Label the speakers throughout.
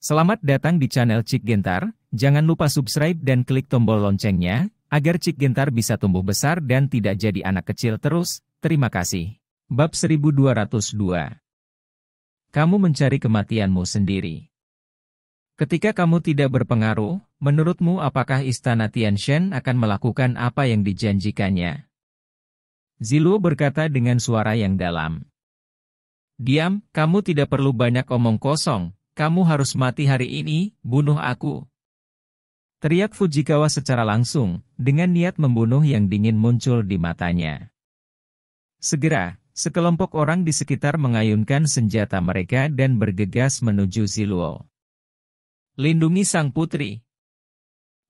Speaker 1: Selamat datang di channel Cik Gentar, jangan lupa subscribe dan klik tombol loncengnya, agar Cik Gentar bisa tumbuh besar dan tidak jadi anak kecil terus, terima kasih. Bab 1202 Kamu mencari kematianmu sendiri Ketika kamu tidak berpengaruh, menurutmu apakah istana Shen akan melakukan apa yang dijanjikannya? Ziluo berkata dengan suara yang dalam. Diam, kamu tidak perlu banyak omong kosong, kamu harus mati hari ini, bunuh aku. Teriak Fujikawa secara langsung, dengan niat membunuh yang dingin muncul di matanya. Segera, sekelompok orang di sekitar mengayunkan senjata mereka dan bergegas menuju Ziluo. Lindungi sang putri.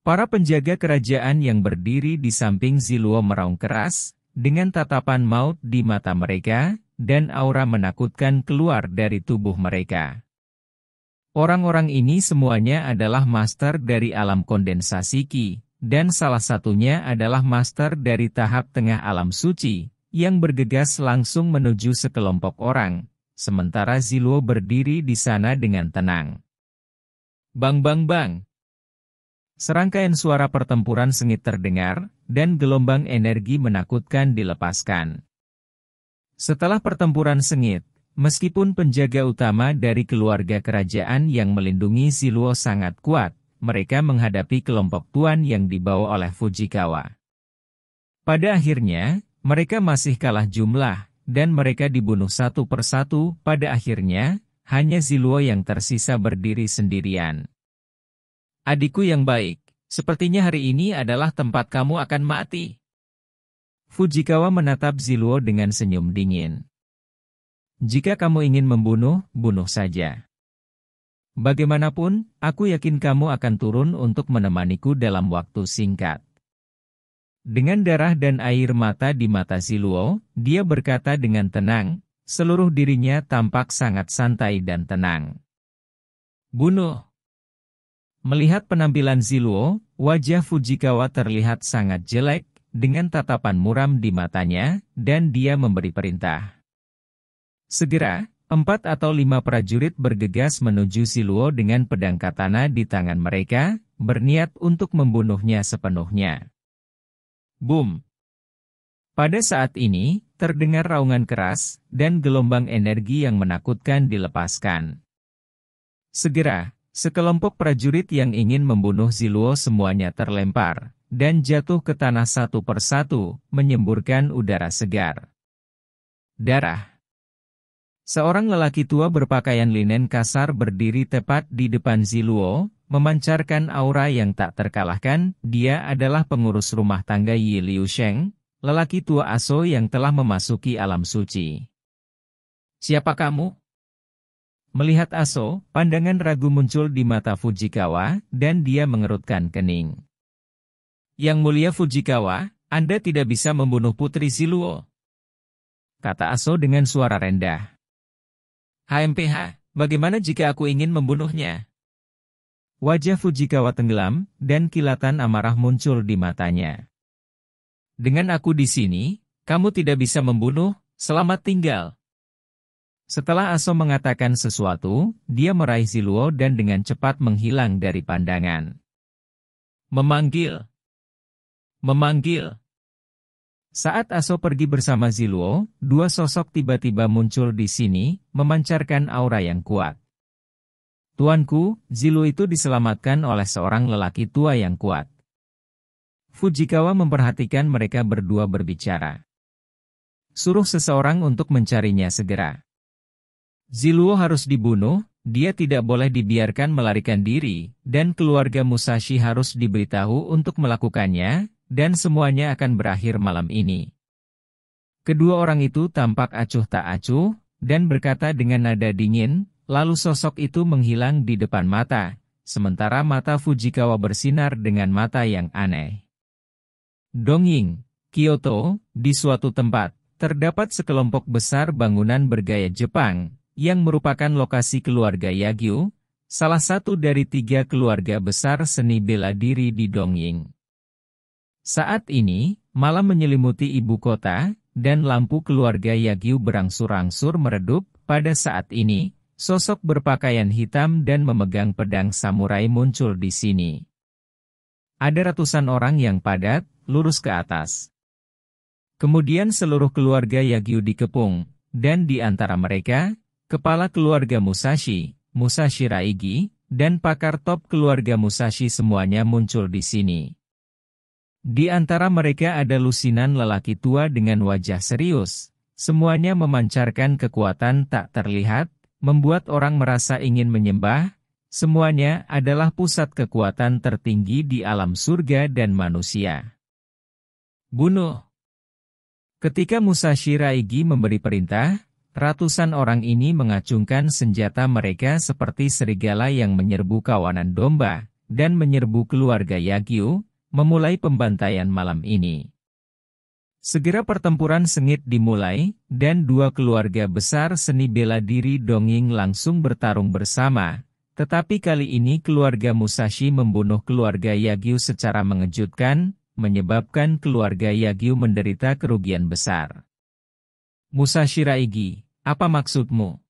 Speaker 1: Para penjaga kerajaan yang berdiri di samping Ziluo meraung keras, dengan tatapan maut di mata mereka, dan aura menakutkan keluar dari tubuh mereka. Orang-orang ini semuanya adalah master dari alam kondensasi Ki, dan salah satunya adalah master dari tahap tengah alam suci, yang bergegas langsung menuju sekelompok orang, sementara Ziluo berdiri di sana dengan tenang. Bang bang bang! Serangkaian suara pertempuran sengit terdengar, dan gelombang energi menakutkan dilepaskan. Setelah pertempuran sengit, Meskipun penjaga utama dari keluarga kerajaan yang melindungi Siluo sangat kuat, mereka menghadapi kelompok tuan yang dibawa oleh Fujikawa. Pada akhirnya, mereka masih kalah jumlah, dan mereka dibunuh satu persatu, pada akhirnya, hanya Ziluo yang tersisa berdiri sendirian. Adikku yang baik, sepertinya hari ini adalah tempat kamu akan mati. Fujikawa menatap Ziluo dengan senyum dingin. Jika kamu ingin membunuh, bunuh saja. Bagaimanapun, aku yakin kamu akan turun untuk menemaniku dalam waktu singkat. Dengan darah dan air mata di mata Ziluo, dia berkata dengan tenang, seluruh dirinya tampak sangat santai dan tenang. Bunuh! Melihat penampilan Ziluo, wajah Fujikawa terlihat sangat jelek, dengan tatapan muram di matanya, dan dia memberi perintah. Segera, empat atau lima prajurit bergegas menuju Siluo dengan pedang katana di tangan mereka, berniat untuk membunuhnya sepenuhnya. Boom! Pada saat ini, terdengar raungan keras, dan gelombang energi yang menakutkan dilepaskan. Segera, sekelompok prajurit yang ingin membunuh Ziluo semuanya terlempar, dan jatuh ke tanah satu persatu, menyemburkan udara segar. Darah Seorang lelaki tua berpakaian linen kasar berdiri tepat di depan Ziluo, memancarkan aura yang tak terkalahkan, dia adalah pengurus rumah tangga Yi Liu Sheng, lelaki tua aso yang telah memasuki alam suci. Siapa kamu? Melihat aso, pandangan ragu muncul di mata Fujikawa, dan dia mengerutkan kening. Yang mulia Fujikawa, Anda tidak bisa membunuh putri Ziluo. Kata aso dengan suara rendah. HMPH, bagaimana jika aku ingin membunuhnya? Wajah Fujikawa tenggelam, dan kilatan amarah muncul di matanya. Dengan aku di sini, kamu tidak bisa membunuh, selamat tinggal. Setelah Aso mengatakan sesuatu, dia meraih Ziluo dan dengan cepat menghilang dari pandangan. Memanggil. Memanggil. Saat Aso pergi bersama Ziluo, dua sosok tiba-tiba muncul di sini, memancarkan aura yang kuat. Tuanku, Ziluo itu diselamatkan oleh seorang lelaki tua yang kuat. Fujikawa memperhatikan mereka berdua berbicara. Suruh seseorang untuk mencarinya segera. Ziluo harus dibunuh, dia tidak boleh dibiarkan melarikan diri, dan keluarga Musashi harus diberitahu untuk melakukannya, dan semuanya akan berakhir malam ini. Kedua orang itu tampak acuh tak acuh, dan berkata dengan nada dingin, lalu sosok itu menghilang di depan mata, sementara mata Fujikawa bersinar dengan mata yang aneh. Dongying, Kyoto, di suatu tempat, terdapat sekelompok besar bangunan bergaya Jepang, yang merupakan lokasi keluarga Yagyu, salah satu dari tiga keluarga besar seni bela diri di Dongying. Saat ini, malam menyelimuti ibu kota, dan lampu keluarga Yagyu berangsur-angsur meredup, pada saat ini, sosok berpakaian hitam dan memegang pedang samurai muncul di sini. Ada ratusan orang yang padat, lurus ke atas. Kemudian seluruh keluarga Yagyu dikepung, dan di antara mereka, kepala keluarga Musashi, Musashi Raigi, dan pakar top keluarga Musashi semuanya muncul di sini. Di antara mereka ada lusinan lelaki tua dengan wajah serius. Semuanya memancarkan kekuatan tak terlihat, membuat orang merasa ingin menyembah. Semuanya adalah pusat kekuatan tertinggi di alam surga dan manusia. Bunuh Ketika Musashi Raigi memberi perintah, ratusan orang ini mengacungkan senjata mereka seperti serigala yang menyerbu kawanan domba, dan menyerbu keluarga Yagyu, memulai pembantaian malam ini. Segera pertempuran sengit dimulai, dan dua keluarga besar seni bela diri Dongying langsung bertarung bersama. Tetapi kali ini keluarga Musashi membunuh keluarga Yagyu secara mengejutkan, menyebabkan keluarga Yagyu menderita kerugian besar. Musashi Raigi, apa maksudmu?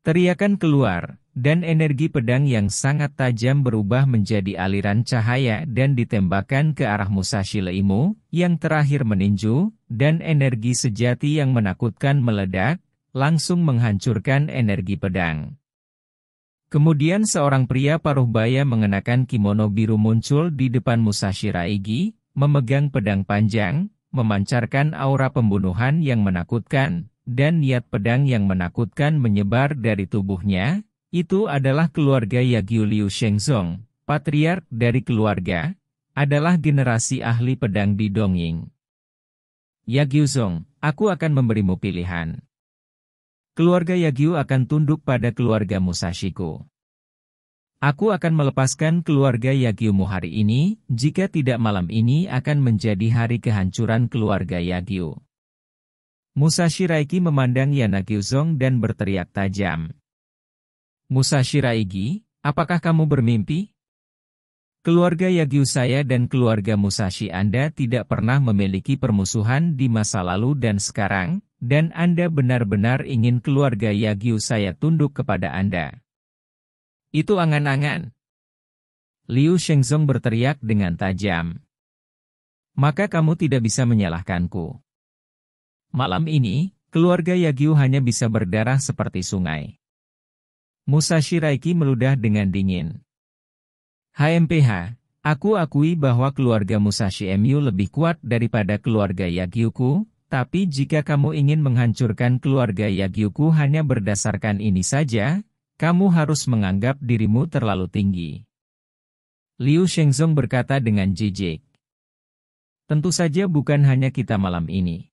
Speaker 1: Teriakan keluar, dan energi pedang yang sangat tajam berubah menjadi aliran cahaya dan ditembakkan ke arah Musashi Leimu, yang terakhir meninju, dan energi sejati yang menakutkan meledak, langsung menghancurkan energi pedang. Kemudian seorang pria paruh baya mengenakan kimono biru muncul di depan Musashi Raigi, memegang pedang panjang, memancarkan aura pembunuhan yang menakutkan, dan niat pedang yang menakutkan menyebar dari tubuhnya, itu adalah keluarga Yagyu Liu Shengzong, patriark dari keluarga, adalah generasi ahli pedang di Dongying. Yagyu Zong, aku akan memberimu pilihan. Keluarga Yagyu akan tunduk pada keluarga Musashiku. Aku akan melepaskan keluarga Yagyumu hari ini, jika tidak malam ini akan menjadi hari kehancuran keluarga Yagyu. Musashi Raiki memandang Zong dan berteriak tajam. Musashi Raiki, apakah kamu bermimpi? Keluarga Yagyu saya dan keluarga Musashi Anda tidak pernah memiliki permusuhan di masa lalu dan sekarang, dan Anda benar-benar ingin keluarga Yagyu saya tunduk kepada Anda. Itu angan-angan. Liu Shengzong berteriak dengan tajam. Maka kamu tidak bisa menyalahkanku. Malam ini, keluarga Yagyu hanya bisa berdarah seperti sungai. Musashi Raiki meludah dengan dingin. HMPH, aku akui bahwa keluarga Musashi MU lebih kuat daripada keluarga Yagyuku, tapi jika kamu ingin menghancurkan keluarga Yagyuku hanya berdasarkan ini saja, kamu harus menganggap dirimu terlalu tinggi. Liu Shengzong berkata dengan jijik. Tentu saja bukan hanya kita malam ini.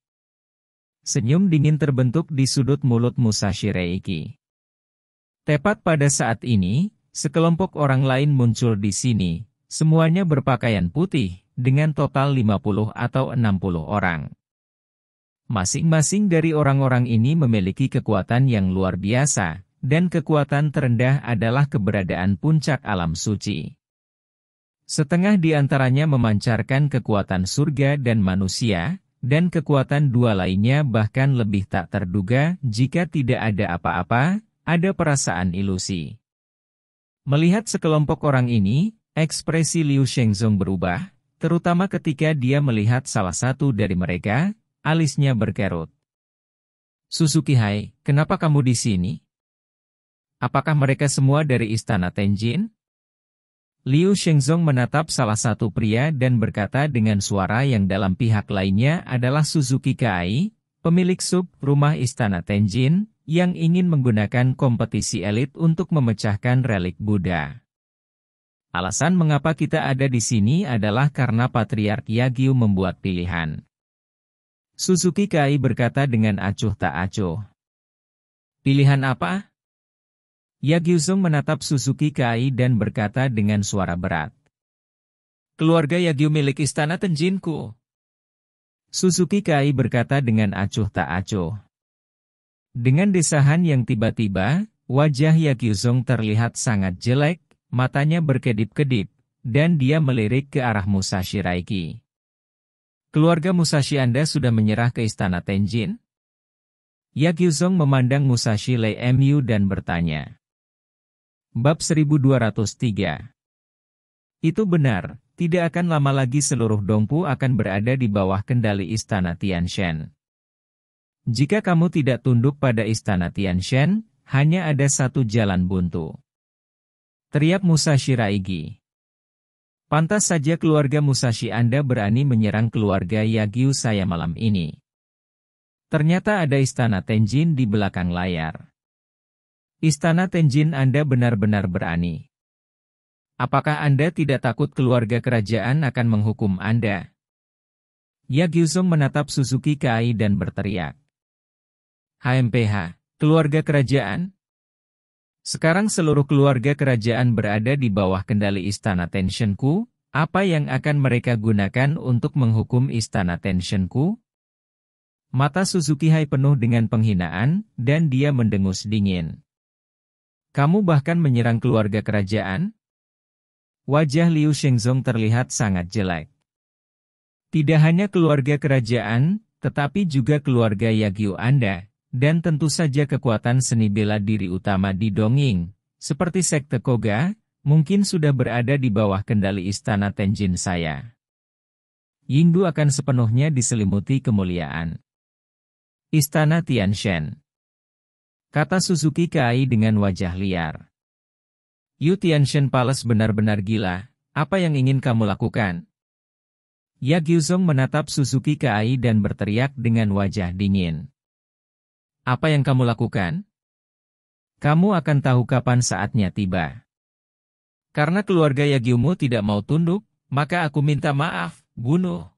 Speaker 1: Senyum dingin terbentuk di sudut mulut Musashi Reiki. Tepat pada saat ini, sekelompok orang lain muncul di sini, semuanya berpakaian putih, dengan total 50 atau 60 orang. Masing-masing dari orang-orang ini memiliki kekuatan yang luar biasa, dan kekuatan terendah adalah keberadaan puncak alam suci. Setengah di antaranya memancarkan kekuatan surga dan manusia, dan kekuatan dua lainnya bahkan lebih tak terduga jika tidak ada apa-apa, ada perasaan ilusi. Melihat sekelompok orang ini, ekspresi Liu Shengzong berubah, terutama ketika dia melihat salah satu dari mereka, alisnya berkerut. Suzuki Hai, kenapa kamu di sini? Apakah mereka semua dari Istana Tenjin? Liu Shengzong menatap salah satu pria dan berkata dengan suara yang dalam pihak lainnya adalah Suzuki Kai, pemilik sub rumah Istana Tenjin, yang ingin menggunakan kompetisi elit untuk memecahkan relik Buddha. Alasan mengapa kita ada di sini adalah karena Patriark Yagyu membuat pilihan. Suzuki Kai berkata dengan acuh tak acuh. Pilihan apa? Yagyusung menatap Suzuki Kai dan berkata dengan suara berat. Keluarga Yagyu milik istana Tenjinku. Suzuki Kai berkata dengan acuh tak acuh. Dengan desahan yang tiba-tiba, wajah Yagyusung terlihat sangat jelek, matanya berkedip-kedip, dan dia melirik ke arah Musashi Raiki. Keluarga Musashi Anda sudah menyerah ke istana Tenjin? Yagyusung memandang Musashi Lei Mu dan bertanya. Bab 1203 Itu benar, tidak akan lama lagi seluruh Dongpu akan berada di bawah kendali istana Shen. Jika kamu tidak tunduk pada istana Shen, hanya ada satu jalan buntu. Teriak Musashi Raigi. Pantas saja keluarga Musashi Anda berani menyerang keluarga Yagyu saya malam ini. Ternyata ada istana Tenjin di belakang layar. Istana Tenjin Anda benar-benar berani. Apakah Anda tidak takut keluarga kerajaan akan menghukum Anda? Yagyusung menatap Suzuki Kai dan berteriak. HMPH, keluarga kerajaan? Sekarang seluruh keluarga kerajaan berada di bawah kendali Istana Tenshinku, apa yang akan mereka gunakan untuk menghukum Istana Tenshinku? Mata Suzuki Hai penuh dengan penghinaan, dan dia mendengus dingin. Kamu bahkan menyerang keluarga kerajaan? Wajah Liu Shengzong terlihat sangat jelek. Tidak hanya keluarga kerajaan, tetapi juga keluarga Yagyu Anda, dan tentu saja kekuatan seni bela diri utama di Dongying, seperti Sekte Koga, mungkin sudah berada di bawah kendali Istana Tenjin saya. Yingdu akan sepenuhnya diselimuti kemuliaan. Istana Tianshen Kata Suzuki Kai dengan wajah liar. Yu Tianshen Palace benar-benar gila, apa yang ingin kamu lakukan? Ya Gyuzong menatap Suzuki Kai dan berteriak dengan wajah dingin. Apa yang kamu lakukan? Kamu akan tahu kapan saatnya tiba. Karena keluarga Yagyumu tidak mau tunduk, maka aku minta maaf, bunuh.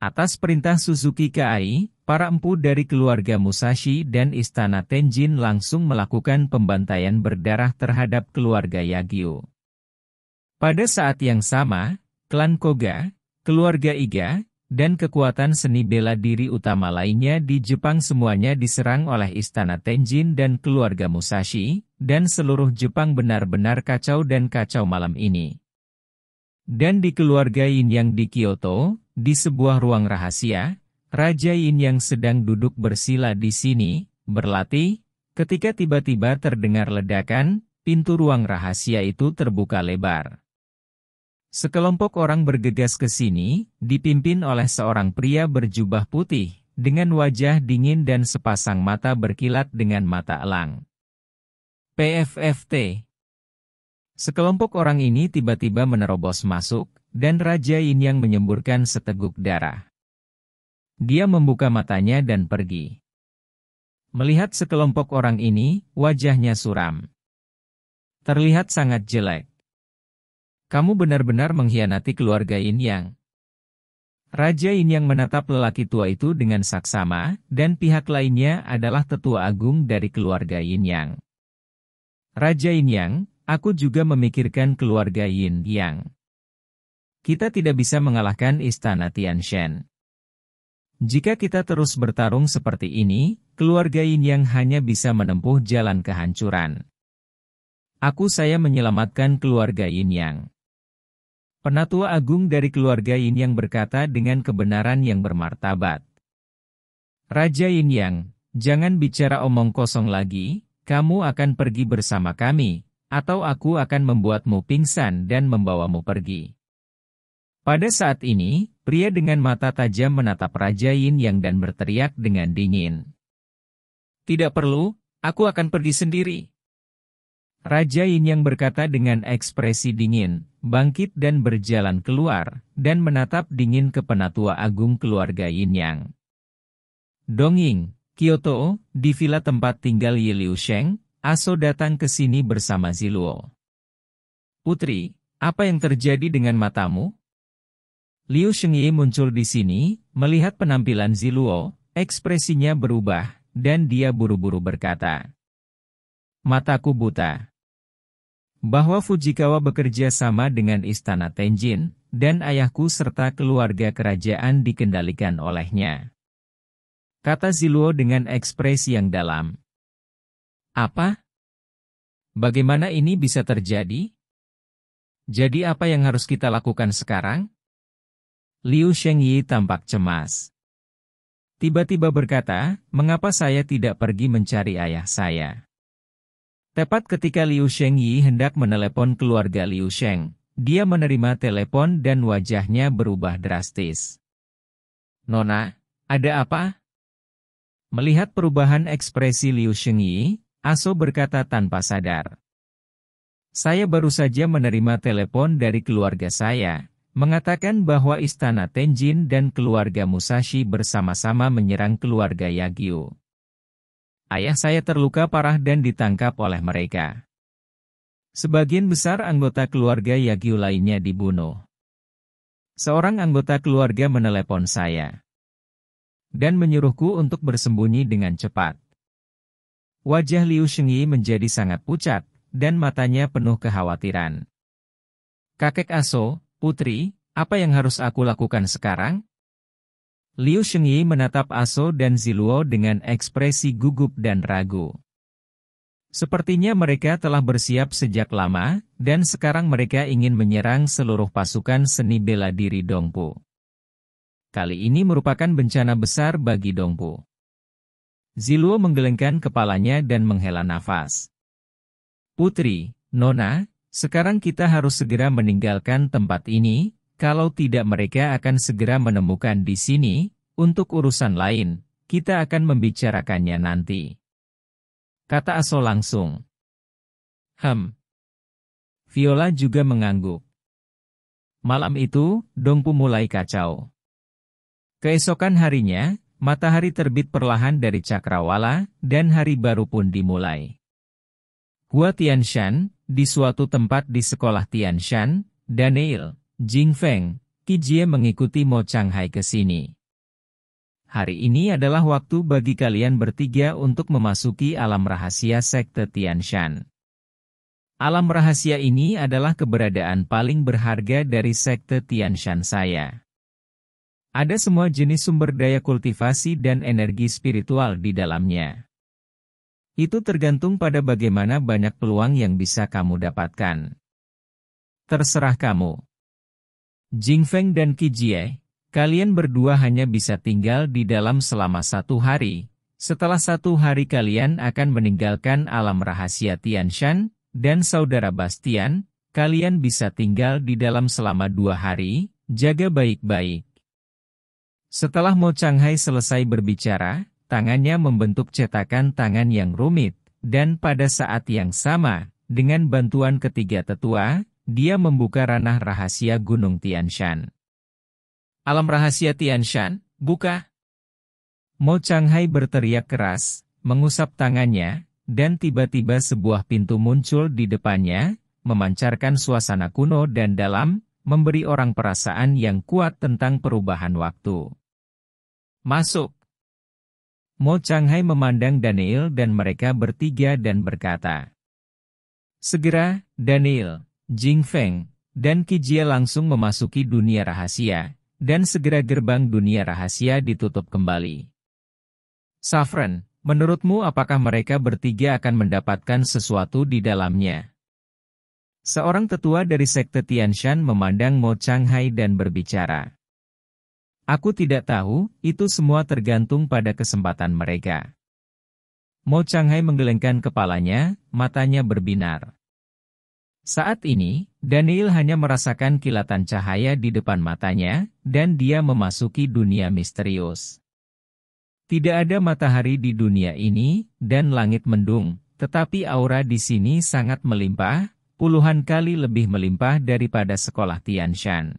Speaker 1: Atas perintah Suzuki KAI, para empu dari keluarga Musashi dan Istana Tenjin langsung melakukan pembantaian berdarah terhadap keluarga Yagyu. Pada saat yang sama, klan Koga, keluarga Iga, dan kekuatan seni bela diri utama lainnya di Jepang semuanya diserang oleh Istana Tenjin dan keluarga Musashi, dan seluruh Jepang benar-benar kacau dan kacau malam ini. Dan di keluarga Yin Yang di Kyoto, di sebuah ruang rahasia, Raja Yin yang sedang duduk bersila di sini, berlatih, ketika tiba-tiba terdengar ledakan, pintu ruang rahasia itu terbuka lebar. Sekelompok orang bergegas ke sini, dipimpin oleh seorang pria berjubah putih, dengan wajah dingin dan sepasang mata berkilat dengan mata elang. PFFT Sekelompok orang ini tiba-tiba menerobos masuk, dan Raja Yin yang menyemburkan seteguk darah. Dia membuka matanya dan pergi. Melihat sekelompok orang ini, wajahnya suram. Terlihat sangat jelek. Kamu benar-benar mengkhianati keluarga Yin Yang. Raja Yin Yang menatap lelaki tua itu dengan saksama, dan pihak lainnya adalah tetua agung dari keluarga Yin Yang. Raja Yin Yang, aku juga memikirkan keluarga Yin Yang kita tidak bisa mengalahkan istana Tian Shen. Jika kita terus bertarung seperti ini, keluarga Yin yang hanya bisa menempuh jalan kehancuran. Aku saya menyelamatkan keluarga Yin yang. Penatua agung dari keluarga Yin yang berkata dengan kebenaran yang bermartabat. Raja Yin yang, jangan bicara omong kosong lagi, kamu akan pergi bersama kami, atau aku akan membuatmu pingsan dan membawamu pergi. Pada saat ini, pria dengan mata tajam menatap Raja Yin Yang dan berteriak dengan dingin. Tidak perlu, aku akan pergi sendiri. Raja Yin Yang berkata dengan ekspresi dingin, bangkit dan berjalan keluar, dan menatap dingin ke penatua agung keluarga Yin Yang. Dongying, Kyoto, di villa tempat tinggal Yi Liu Sheng, Aso datang ke sini bersama Ziluo. Putri, apa yang terjadi dengan matamu? Liu Shengyi muncul di sini, melihat penampilan Ziluo, ekspresinya berubah, dan dia buru-buru berkata. Mataku buta. Bahwa Fujikawa bekerja sama dengan Istana Tenjin, dan ayahku serta keluarga kerajaan dikendalikan olehnya. Kata Ziluo dengan ekspresi yang dalam. Apa? Bagaimana ini bisa terjadi? Jadi apa yang harus kita lakukan sekarang? Liu Shengyi tampak cemas. Tiba-tiba berkata, mengapa saya tidak pergi mencari ayah saya? Tepat ketika Liu Shengyi hendak menelepon keluarga Liu Sheng, dia menerima telepon dan wajahnya berubah drastis. Nona, ada apa? Melihat perubahan ekspresi Liu Shengyi, Aso berkata tanpa sadar. Saya baru saja menerima telepon dari keluarga saya, mengatakan bahwa istana Tenjin dan keluarga Musashi bersama-sama menyerang keluarga Yagyu. Ayah saya terluka parah dan ditangkap oleh mereka. Sebagian besar anggota keluarga Yagyu lainnya dibunuh. Seorang anggota keluarga menelepon saya dan menyuruhku untuk bersembunyi dengan cepat. Wajah Liu Shengyi menjadi sangat pucat, dan matanya penuh kekhawatiran. Kakek Aso, Putri, apa yang harus aku lakukan sekarang? Liu Shengyi menatap Aso dan Ziluo dengan ekspresi gugup dan ragu. Sepertinya mereka telah bersiap sejak lama, dan sekarang mereka ingin menyerang seluruh pasukan seni bela diri Dongpu. Kali ini merupakan bencana besar bagi Dongpu. Ziluo menggelengkan kepalanya dan menghela nafas. Putri, Nona, sekarang kita harus segera meninggalkan tempat ini, kalau tidak mereka akan segera menemukan di sini, untuk urusan lain, kita akan membicarakannya nanti. Kata Aso langsung. Hem. Viola juga mengangguk. Malam itu, Dongpu mulai kacau. Keesokan harinya, matahari terbit perlahan dari cakrawala, dan hari baru pun dimulai. Hua Tianshan, di suatu tempat di sekolah Tianshan, Daniel, Jingfeng, Kijie mengikuti Mo Changhai ke sini. Hari ini adalah waktu bagi kalian bertiga untuk memasuki alam rahasia Sekte Tianshan. Alam rahasia ini adalah keberadaan paling berharga dari Sekte Tianshan saya. Ada semua jenis sumber daya kultivasi dan energi spiritual di dalamnya. Itu tergantung pada bagaimana banyak peluang yang bisa kamu dapatkan. Terserah kamu. Jing Feng dan Kijie, kalian berdua hanya bisa tinggal di dalam selama satu hari. Setelah satu hari kalian akan meninggalkan alam rahasia Tianshan, dan saudara Bastian, kalian bisa tinggal di dalam selama dua hari, jaga baik-baik. Setelah Mo Changhai selesai berbicara, tangannya membentuk cetakan tangan yang rumit, dan pada saat yang sama, dengan bantuan ketiga tetua, dia membuka ranah rahasia Gunung Tian Shan. Alam rahasia Tian Shan, buka! Mo Hai berteriak keras, mengusap tangannya, dan tiba-tiba sebuah pintu muncul di depannya, memancarkan suasana kuno dan dalam, memberi orang perasaan yang kuat tentang perubahan waktu. Masuk! Mo Hai memandang Daniel dan mereka bertiga dan berkata, Segera, Daniel, Jing Feng, dan Kijie langsung memasuki dunia rahasia, dan segera gerbang dunia rahasia ditutup kembali. Safran, menurutmu apakah mereka bertiga akan mendapatkan sesuatu di dalamnya? Seorang tetua dari sekte Tianshan memandang Mo Hai dan berbicara. Aku tidak tahu, itu semua tergantung pada kesempatan mereka. Mo Changhai menggelengkan kepalanya, matanya berbinar. Saat ini, Daniel hanya merasakan kilatan cahaya di depan matanya, dan dia memasuki dunia misterius. Tidak ada matahari di dunia ini, dan langit mendung, tetapi aura di sini sangat melimpah, puluhan kali lebih melimpah daripada sekolah Tian Shan.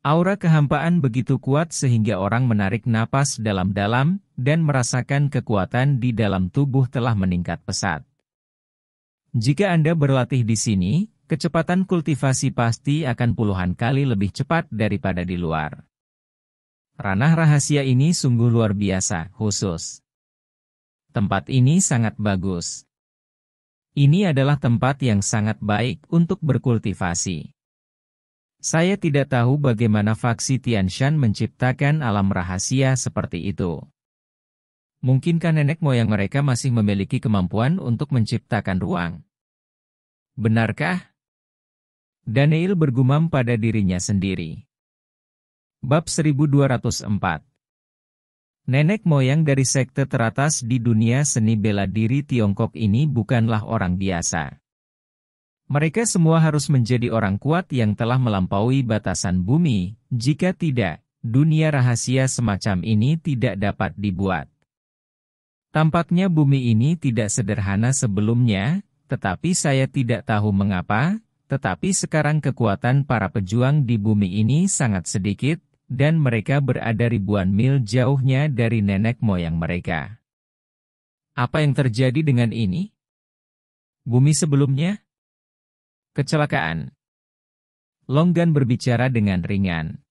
Speaker 1: Aura kehampaan begitu kuat sehingga orang menarik napas dalam-dalam dan merasakan kekuatan di dalam tubuh telah meningkat pesat. Jika Anda berlatih di sini, kecepatan kultivasi pasti akan puluhan kali lebih cepat daripada di luar. Ranah rahasia ini sungguh luar biasa, khusus. Tempat ini sangat bagus. Ini adalah tempat yang sangat baik untuk berkultivasi. Saya tidak tahu bagaimana faksi Tian Shan menciptakan alam rahasia seperti itu. Mungkinkah nenek moyang mereka masih memiliki kemampuan untuk menciptakan ruang? Benarkah? Daniel bergumam pada dirinya sendiri. Bab 1204 Nenek moyang dari sekte teratas di dunia seni bela diri Tiongkok ini bukanlah orang biasa. Mereka semua harus menjadi orang kuat yang telah melampaui batasan bumi, jika tidak, dunia rahasia semacam ini tidak dapat dibuat. Tampaknya bumi ini tidak sederhana sebelumnya, tetapi saya tidak tahu mengapa, tetapi sekarang kekuatan para pejuang di bumi ini sangat sedikit, dan mereka berada ribuan mil jauhnya dari nenek moyang mereka. Apa yang terjadi dengan ini? Bumi sebelumnya? Kecelakaan Longgan berbicara dengan ringan.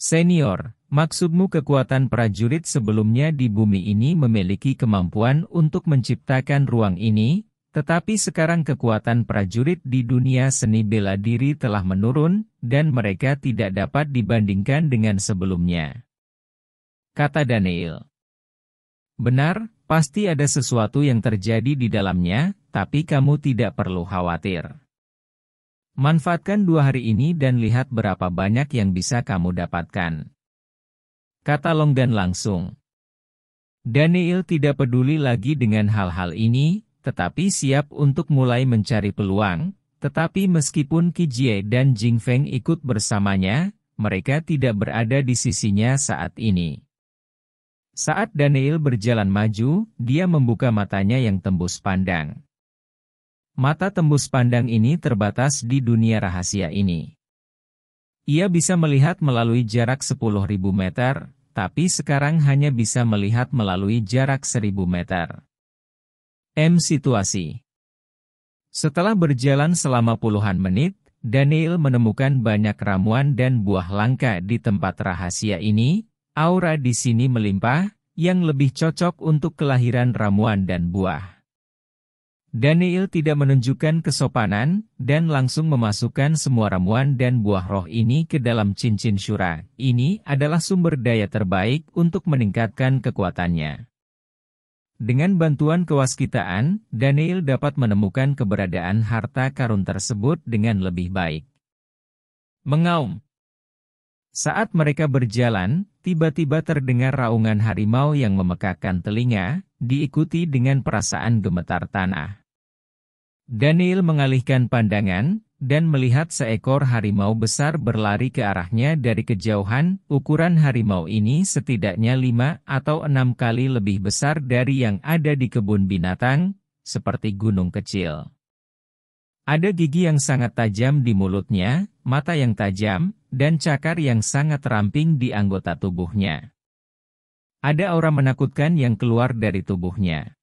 Speaker 1: Senior, maksudmu kekuatan prajurit sebelumnya di bumi ini memiliki kemampuan untuk menciptakan ruang ini, tetapi sekarang kekuatan prajurit di dunia seni bela diri telah menurun, dan mereka tidak dapat dibandingkan dengan sebelumnya. Kata Daniel. Benar, pasti ada sesuatu yang terjadi di dalamnya, tapi kamu tidak perlu khawatir. Manfaatkan dua hari ini dan lihat berapa banyak yang bisa kamu dapatkan. Kata Longgan langsung. Daniel tidak peduli lagi dengan hal-hal ini, tetapi siap untuk mulai mencari peluang, tetapi meskipun Kijie dan Jing Feng ikut bersamanya, mereka tidak berada di sisinya saat ini. Saat Daniel berjalan maju, dia membuka matanya yang tembus pandang. Mata tembus pandang ini terbatas di dunia rahasia ini. Ia bisa melihat melalui jarak 10.000 meter, tapi sekarang hanya bisa melihat melalui jarak 1.000 meter. M. Situasi Setelah berjalan selama puluhan menit, Daniel menemukan banyak ramuan dan buah langka di tempat rahasia ini, aura di sini melimpah, yang lebih cocok untuk kelahiran ramuan dan buah. Daniel tidak menunjukkan kesopanan dan langsung memasukkan semua ramuan dan buah roh ini ke dalam cincin syura. Ini adalah sumber daya terbaik untuk meningkatkan kekuatannya. Dengan bantuan kewaskitaan, Daniel dapat menemukan keberadaan harta karun tersebut dengan lebih baik. Mengaum Saat mereka berjalan, tiba-tiba terdengar raungan harimau yang memekakkan telinga, diikuti dengan perasaan gemetar tanah. Daniel mengalihkan pandangan dan melihat seekor harimau besar berlari ke arahnya dari kejauhan. Ukuran harimau ini setidaknya lima atau enam kali lebih besar dari yang ada di kebun binatang, seperti gunung kecil. Ada gigi yang sangat tajam di mulutnya, mata yang tajam, dan cakar yang sangat ramping di anggota tubuhnya. Ada aura menakutkan yang keluar dari tubuhnya.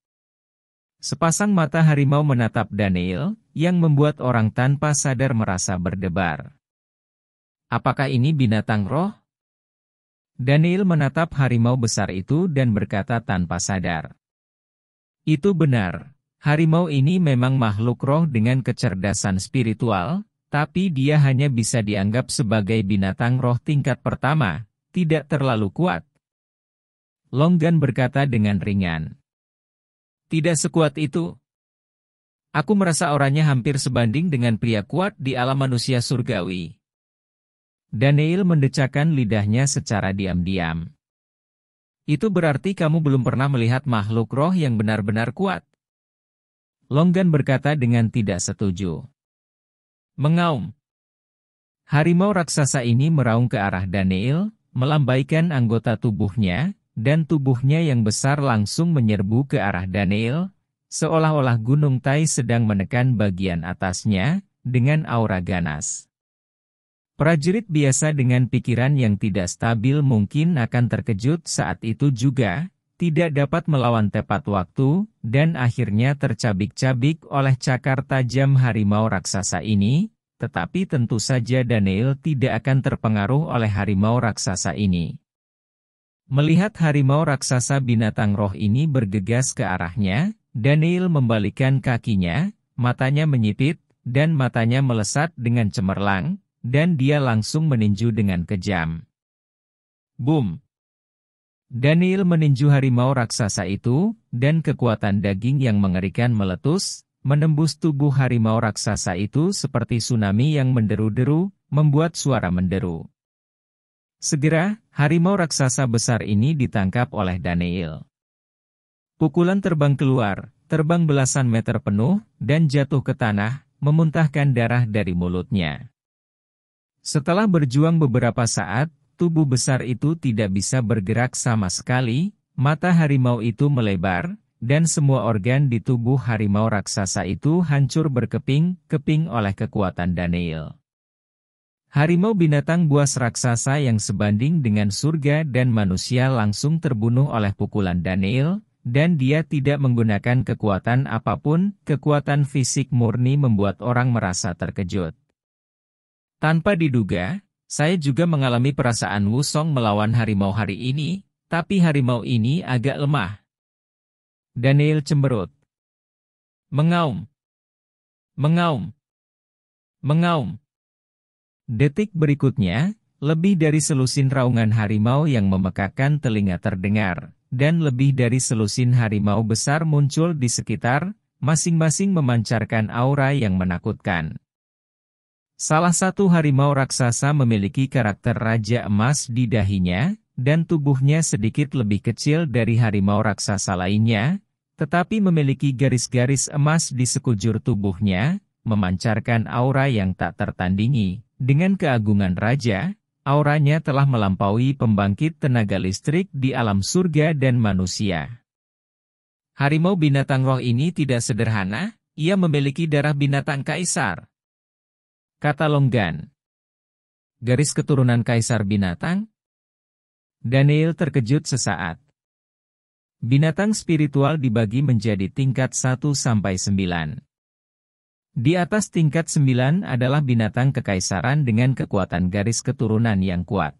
Speaker 1: Sepasang mata harimau menatap Daniel, yang membuat orang tanpa sadar merasa berdebar. Apakah ini binatang roh? Daniel menatap harimau besar itu dan berkata tanpa sadar. Itu benar, harimau ini memang makhluk roh dengan kecerdasan spiritual, tapi dia hanya bisa dianggap sebagai binatang roh tingkat pertama, tidak terlalu kuat. Longgan berkata dengan ringan. Tidak sekuat itu. Aku merasa orangnya hampir sebanding dengan pria kuat di alam manusia surgawi. Daniel mendecakkan lidahnya secara diam-diam. Itu berarti kamu belum pernah melihat makhluk roh yang benar-benar kuat. Longgan berkata dengan tidak setuju. Mengaum. Harimau raksasa ini meraung ke arah Daniel, melambaikan anggota tubuhnya, dan tubuhnya yang besar langsung menyerbu ke arah Daniel, seolah-olah gunung Tai sedang menekan bagian atasnya, dengan aura ganas. Prajurit biasa dengan pikiran yang tidak stabil mungkin akan terkejut saat itu juga, tidak dapat melawan tepat waktu, dan akhirnya tercabik-cabik oleh cakar tajam harimau raksasa ini, tetapi tentu saja Daniel tidak akan terpengaruh oleh harimau raksasa ini. Melihat harimau raksasa binatang roh ini bergegas ke arahnya, Daniel membalikkan kakinya, matanya menyipit, dan matanya melesat dengan cemerlang, dan dia langsung meninju dengan kejam. Boom! Daniel meninju harimau raksasa itu, dan kekuatan daging yang mengerikan meletus, menembus tubuh harimau raksasa itu seperti tsunami yang menderu-deru, membuat suara menderu. Segera, harimau raksasa besar ini ditangkap oleh Daniel. Pukulan terbang keluar, terbang belasan meter penuh, dan jatuh ke tanah, memuntahkan darah dari mulutnya. Setelah berjuang beberapa saat, tubuh besar itu tidak bisa bergerak sama sekali, mata harimau itu melebar, dan semua organ di tubuh harimau raksasa itu hancur berkeping-keping oleh kekuatan Daniel. Harimau binatang buas raksasa yang sebanding dengan surga dan manusia langsung terbunuh oleh pukulan Daniel, dan dia tidak menggunakan kekuatan apapun, kekuatan fisik murni membuat orang merasa terkejut. Tanpa diduga, saya juga mengalami perasaan Wusong melawan harimau hari ini, tapi harimau ini agak lemah. Daniel cemberut. Mengaum. Mengaum. Mengaum. Detik berikutnya, lebih dari selusin raungan harimau yang memekakan telinga terdengar, dan lebih dari selusin harimau besar muncul di sekitar, masing-masing memancarkan aura yang menakutkan. Salah satu harimau raksasa memiliki karakter raja emas di dahinya, dan tubuhnya sedikit lebih kecil dari harimau raksasa lainnya, tetapi memiliki garis-garis emas di sekujur tubuhnya, memancarkan aura yang tak tertandingi. Dengan keagungan raja, auranya telah melampaui pembangkit tenaga listrik di alam surga dan manusia. Harimau binatang roh ini tidak sederhana, ia memiliki darah binatang kaisar. Kata Longgan. Garis keturunan kaisar binatang? Daniel terkejut sesaat. Binatang spiritual dibagi menjadi tingkat 1 sampai 9. Di atas tingkat 9 adalah binatang kekaisaran dengan kekuatan garis keturunan yang kuat.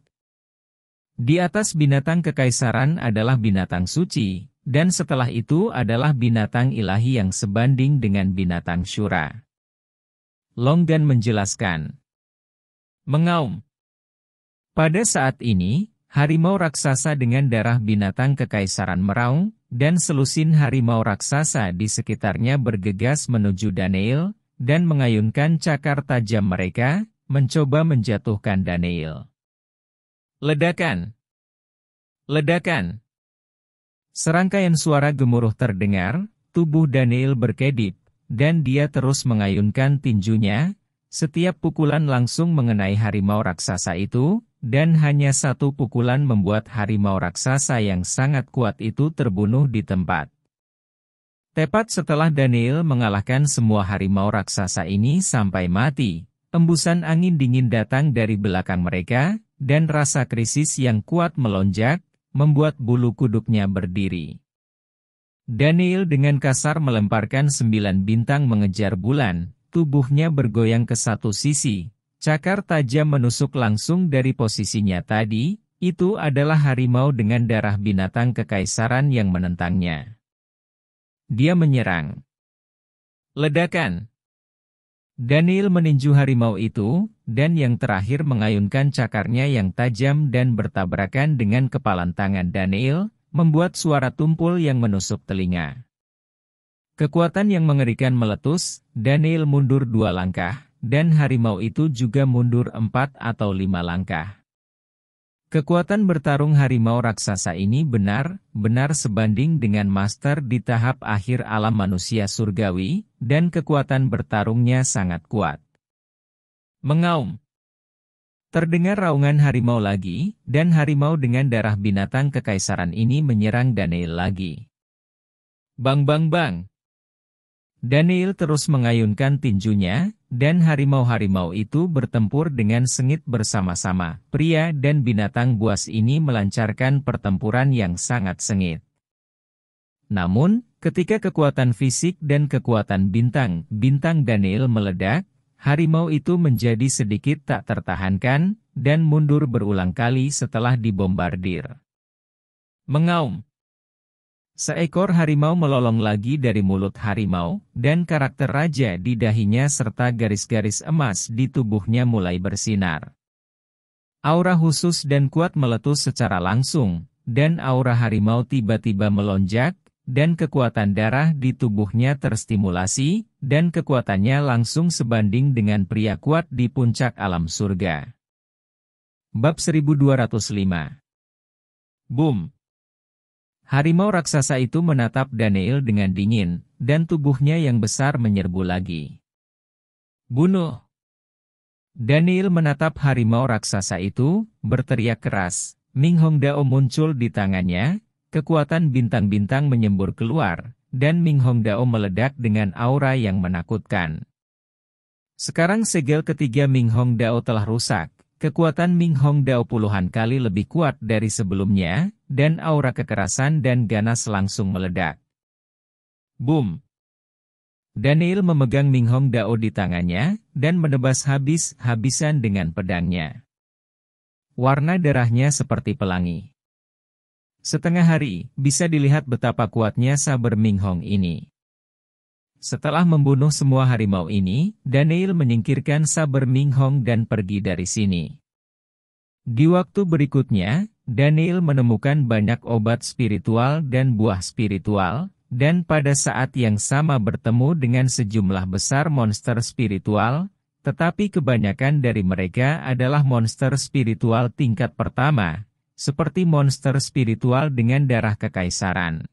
Speaker 1: Di atas binatang kekaisaran adalah binatang suci, dan setelah itu adalah binatang ilahi yang sebanding dengan binatang syura. Longgan menjelaskan. Mengaum. Pada saat ini, harimau raksasa dengan darah binatang kekaisaran meraung, dan selusin harimau raksasa di sekitarnya bergegas menuju Daniel, dan mengayunkan cakar tajam mereka, mencoba menjatuhkan Daniel. Ledakan! Ledakan! Serangkaian suara gemuruh terdengar, tubuh Daniel berkedip, dan dia terus mengayunkan tinjunya, setiap pukulan langsung mengenai harimau raksasa itu, dan hanya satu pukulan membuat harimau raksasa yang sangat kuat itu terbunuh di tempat. Tepat setelah Daniel mengalahkan semua harimau raksasa ini sampai mati, embusan angin dingin datang dari belakang mereka, dan rasa krisis yang kuat melonjak, membuat bulu kuduknya berdiri. Daniel dengan kasar melemparkan sembilan bintang mengejar bulan, tubuhnya bergoyang ke satu sisi, cakar tajam menusuk langsung dari posisinya tadi, itu adalah harimau dengan darah binatang kekaisaran yang menentangnya. Dia menyerang. Ledakan. Daniel meninju harimau itu, dan yang terakhir mengayunkan cakarnya yang tajam dan bertabrakan dengan kepalan tangan Daniel, membuat suara tumpul yang menusuk telinga. Kekuatan yang mengerikan meletus, Daniel mundur dua langkah, dan harimau itu juga mundur empat atau lima langkah. Kekuatan bertarung harimau raksasa ini benar-benar sebanding dengan master di tahap akhir alam manusia surgawi, dan kekuatan bertarungnya sangat kuat. Mengaum Terdengar raungan harimau lagi, dan harimau dengan darah binatang kekaisaran ini menyerang Daniel lagi. Bang bang bang! Daniel terus mengayunkan tinjunya, dan harimau-harimau itu bertempur dengan sengit bersama-sama. Pria dan binatang buas ini melancarkan pertempuran yang sangat sengit. Namun, ketika kekuatan fisik dan kekuatan bintang, bintang Daniel meledak, harimau itu menjadi sedikit tak tertahankan, dan mundur berulang kali setelah dibombardir. Mengaum Seekor harimau melolong lagi dari mulut harimau, dan karakter raja di dahinya serta garis-garis emas di tubuhnya mulai bersinar. Aura khusus dan kuat meletus secara langsung, dan aura harimau tiba-tiba melonjak, dan kekuatan darah di tubuhnya terstimulasi, dan kekuatannya langsung sebanding dengan pria kuat di puncak alam surga. Bab 1205 Boom! Harimau raksasa itu menatap Daniel dengan dingin, dan tubuhnya yang besar menyerbu lagi. Bunuh! Daniel menatap harimau raksasa itu, berteriak keras. Ming Hong Dao muncul di tangannya, kekuatan bintang-bintang menyembur keluar, dan Ming Hong Dao meledak dengan aura yang menakutkan. Sekarang segel ketiga Ming Hong Dao telah rusak, Kekuatan Ming Hong Dao puluhan kali lebih kuat dari sebelumnya, dan aura kekerasan dan ganas langsung meledak. Boom! Daniel memegang Ming Hong Dao di tangannya, dan menebas habis-habisan dengan pedangnya. Warna darahnya seperti pelangi. Setengah hari, bisa dilihat betapa kuatnya saber Ming Hong ini. Setelah membunuh semua harimau ini, Daniel menyingkirkan Saber Ming Hong dan pergi dari sini. Di waktu berikutnya, Daniel menemukan banyak obat spiritual dan buah spiritual, dan pada saat yang sama bertemu dengan sejumlah besar monster spiritual, tetapi kebanyakan dari mereka adalah monster spiritual tingkat pertama, seperti monster spiritual dengan darah kekaisaran.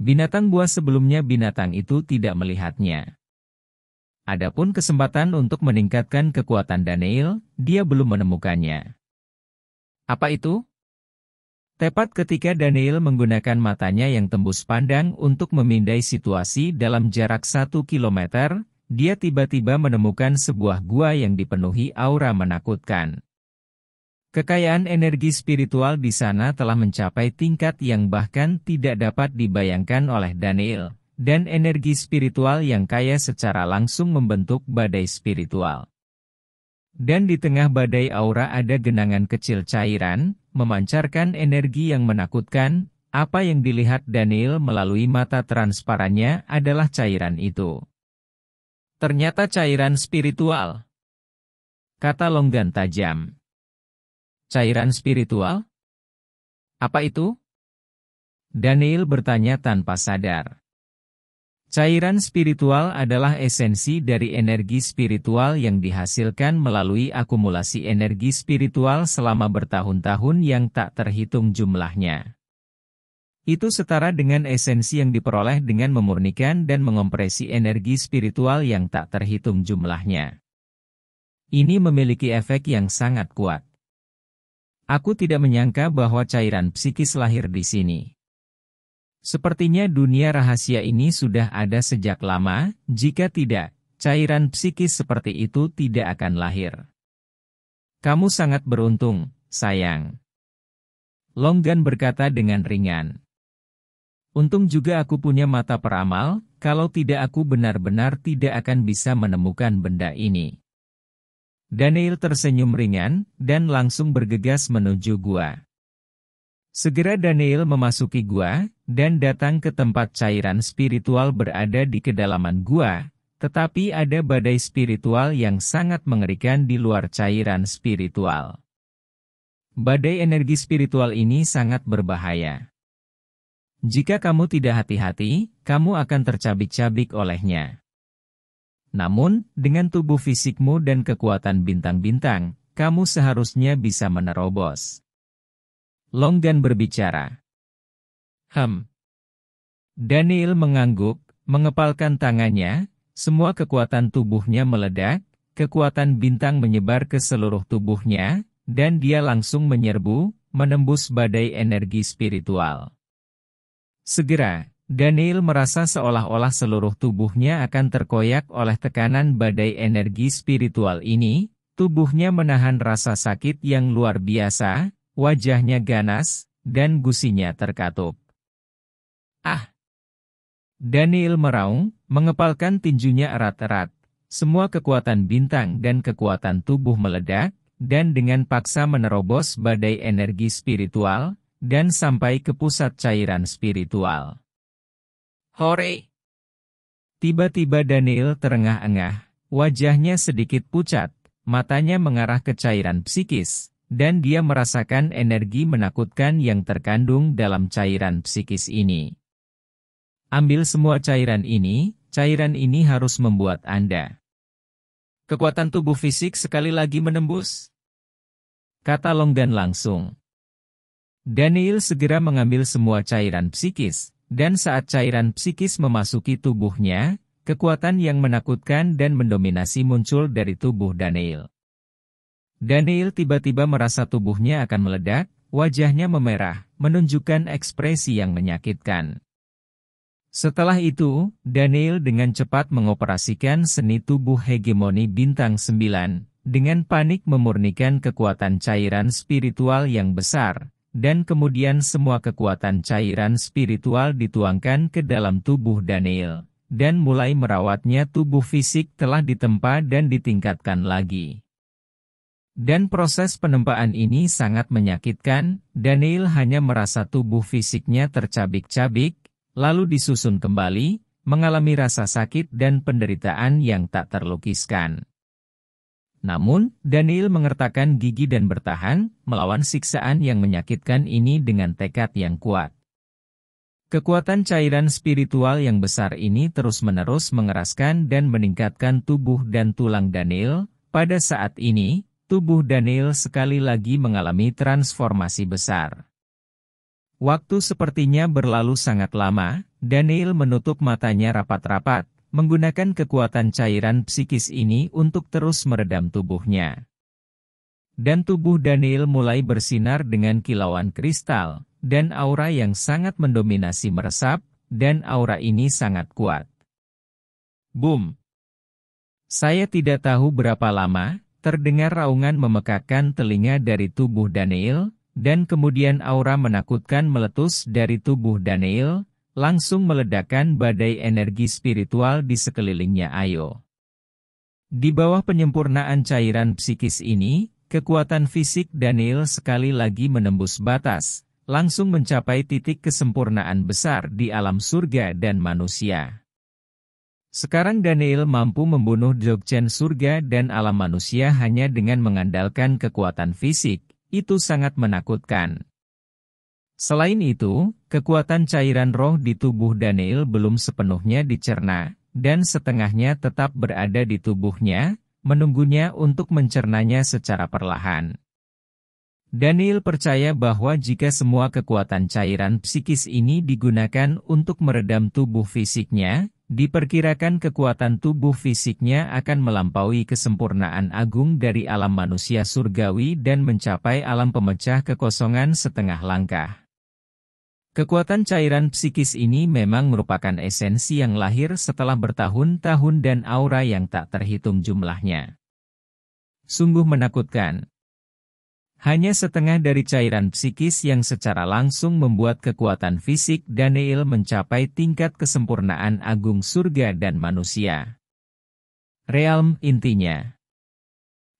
Speaker 1: Binatang buas sebelumnya binatang itu tidak melihatnya. Adapun kesempatan untuk meningkatkan kekuatan Daniel, dia belum menemukannya. Apa itu? Tepat ketika Daniel menggunakan matanya yang tembus pandang untuk memindai situasi dalam jarak satu kilometer, dia tiba-tiba menemukan sebuah gua yang dipenuhi aura menakutkan. Kekayaan energi spiritual di sana telah mencapai tingkat yang bahkan tidak dapat dibayangkan oleh Daniel, dan energi spiritual yang kaya secara langsung membentuk badai spiritual. Dan di tengah badai aura ada genangan kecil cairan, memancarkan energi yang menakutkan, apa yang dilihat Daniel melalui mata transparannya adalah cairan itu. Ternyata cairan spiritual. Kata Longgan tajam. Cairan spiritual? Apa itu? Daniel bertanya tanpa sadar. Cairan spiritual adalah esensi dari energi spiritual yang dihasilkan melalui akumulasi energi spiritual selama bertahun-tahun yang tak terhitung jumlahnya. Itu setara dengan esensi yang diperoleh dengan memurnikan dan mengompresi energi spiritual yang tak terhitung jumlahnya. Ini memiliki efek yang sangat kuat. Aku tidak menyangka bahwa cairan psikis lahir di sini. Sepertinya dunia rahasia ini sudah ada sejak lama, jika tidak, cairan psikis seperti itu tidak akan lahir. Kamu sangat beruntung, sayang. Longgan berkata dengan ringan. Untung juga aku punya mata peramal, kalau tidak aku benar-benar tidak akan bisa menemukan benda ini. Daniel tersenyum ringan dan langsung bergegas menuju gua. Segera Daniel memasuki gua dan datang ke tempat cairan spiritual berada di kedalaman gua, tetapi ada badai spiritual yang sangat mengerikan di luar cairan spiritual. Badai energi spiritual ini sangat berbahaya. Jika kamu tidak hati-hati, kamu akan tercabik-cabik olehnya. Namun, dengan tubuh fisikmu dan kekuatan bintang-bintang, kamu seharusnya bisa menerobos. Longgan berbicara. Hem. Daniel mengangguk, mengepalkan tangannya, semua kekuatan tubuhnya meledak, kekuatan bintang menyebar ke seluruh tubuhnya, dan dia langsung menyerbu, menembus badai energi spiritual. Segera, Daniel merasa seolah-olah seluruh tubuhnya akan terkoyak oleh tekanan badai energi spiritual ini, tubuhnya menahan rasa sakit yang luar biasa, wajahnya ganas, dan gusinya terkatup. Ah! Daniel meraung, mengepalkan tinjunya erat-erat, semua kekuatan bintang dan kekuatan tubuh meledak, dan dengan paksa menerobos badai energi spiritual, dan sampai ke pusat cairan spiritual. Hore! Tiba-tiba Daniel terengah-engah, wajahnya sedikit pucat, matanya mengarah ke cairan psikis, dan dia merasakan energi menakutkan yang terkandung dalam cairan psikis ini. Ambil semua cairan ini, cairan ini harus membuat Anda. Kekuatan tubuh fisik sekali lagi menembus? Kata Longgan langsung. Daniel segera mengambil semua cairan psikis, dan saat cairan psikis memasuki tubuhnya, kekuatan yang menakutkan dan mendominasi muncul dari tubuh Daniel. Daniel tiba-tiba merasa tubuhnya akan meledak, wajahnya memerah, menunjukkan ekspresi yang menyakitkan. Setelah itu, Daniel dengan cepat mengoperasikan seni tubuh hegemoni bintang 9, dengan panik memurnikan kekuatan cairan spiritual yang besar, dan kemudian semua kekuatan cairan spiritual dituangkan ke dalam tubuh Daniel, dan mulai merawatnya tubuh fisik telah ditempa dan ditingkatkan lagi. Dan proses penempaan ini sangat menyakitkan, Daniel hanya merasa tubuh fisiknya tercabik-cabik, lalu disusun kembali, mengalami rasa sakit dan penderitaan yang tak terlukiskan. Namun, Daniel mengertakkan gigi dan bertahan, melawan siksaan yang menyakitkan ini dengan tekad yang kuat. Kekuatan cairan spiritual yang besar ini terus-menerus mengeraskan dan meningkatkan tubuh dan tulang Daniel. Pada saat ini, tubuh Daniel sekali lagi mengalami transformasi besar. Waktu sepertinya berlalu sangat lama, Daniel menutup matanya rapat-rapat, menggunakan kekuatan cairan psikis ini untuk terus meredam tubuhnya. Dan tubuh Daniel mulai bersinar dengan kilauan kristal, dan aura yang sangat mendominasi meresap, dan aura ini sangat kuat. Boom! Saya tidak tahu berapa lama, terdengar raungan memekakan telinga dari tubuh Daniel, dan kemudian aura menakutkan meletus dari tubuh Daniel, langsung meledakkan badai energi spiritual di sekelilingnya Ayo. Di bawah penyempurnaan cairan psikis ini, kekuatan fisik Daniel sekali lagi menembus batas, langsung mencapai titik kesempurnaan besar di alam surga dan manusia. Sekarang Daniel mampu membunuh Jogchen surga dan alam manusia hanya dengan mengandalkan kekuatan fisik, itu sangat menakutkan. Selain itu, kekuatan cairan roh di tubuh Daniel belum sepenuhnya dicerna, dan setengahnya tetap berada di tubuhnya, menunggunya untuk mencernanya secara perlahan. Daniel percaya bahwa jika semua kekuatan cairan psikis ini digunakan untuk meredam tubuh fisiknya, diperkirakan kekuatan tubuh fisiknya akan melampaui kesempurnaan agung dari alam manusia surgawi dan mencapai alam pemecah kekosongan setengah langkah. Kekuatan cairan psikis ini memang merupakan esensi yang lahir setelah bertahun-tahun dan aura yang tak terhitung jumlahnya. Sungguh menakutkan. Hanya setengah dari cairan psikis yang secara langsung membuat kekuatan fisik Daniel mencapai tingkat kesempurnaan agung surga dan manusia. Realm intinya.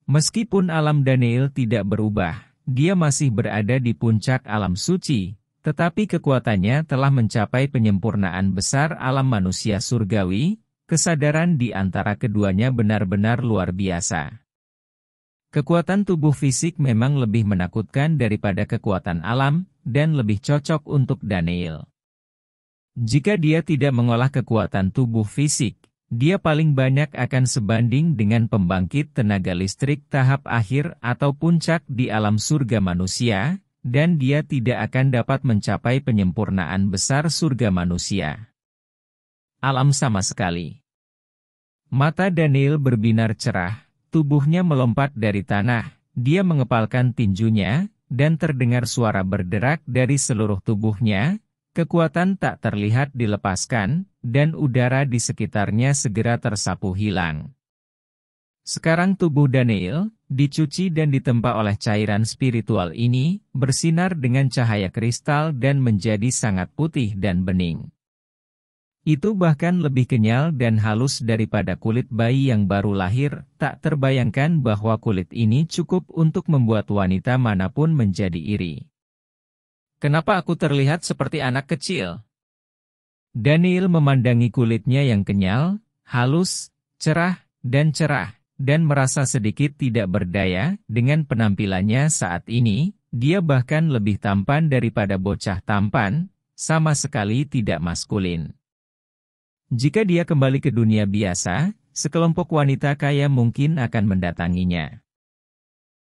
Speaker 1: Meskipun alam Daniel tidak berubah, dia masih berada di puncak alam suci, tetapi kekuatannya telah mencapai penyempurnaan besar alam manusia surgawi, kesadaran di antara keduanya benar-benar luar biasa. Kekuatan tubuh fisik memang lebih menakutkan daripada kekuatan alam, dan lebih cocok untuk Daniel. Jika dia tidak mengolah kekuatan tubuh fisik, dia paling banyak akan sebanding dengan pembangkit tenaga listrik tahap akhir atau puncak di alam surga manusia, dan dia tidak akan dapat mencapai penyempurnaan besar surga manusia. Alam sama sekali. Mata Daniel berbinar cerah, tubuhnya melompat dari tanah, dia mengepalkan tinjunya, dan terdengar suara berderak dari seluruh tubuhnya, kekuatan tak terlihat dilepaskan, dan udara di sekitarnya segera tersapu hilang. Sekarang tubuh Daniel, dicuci dan ditempa oleh cairan spiritual ini, bersinar dengan cahaya kristal dan menjadi sangat putih dan bening. Itu bahkan lebih kenyal dan halus daripada kulit bayi yang baru lahir, tak terbayangkan bahwa kulit ini cukup untuk membuat wanita manapun menjadi iri. Kenapa aku terlihat seperti anak kecil? Daniel memandangi kulitnya yang kenyal, halus, cerah, dan cerah dan merasa sedikit tidak berdaya dengan penampilannya saat ini, dia bahkan lebih tampan daripada bocah tampan, sama sekali tidak maskulin. Jika dia kembali ke dunia biasa, sekelompok wanita kaya mungkin akan mendatanginya.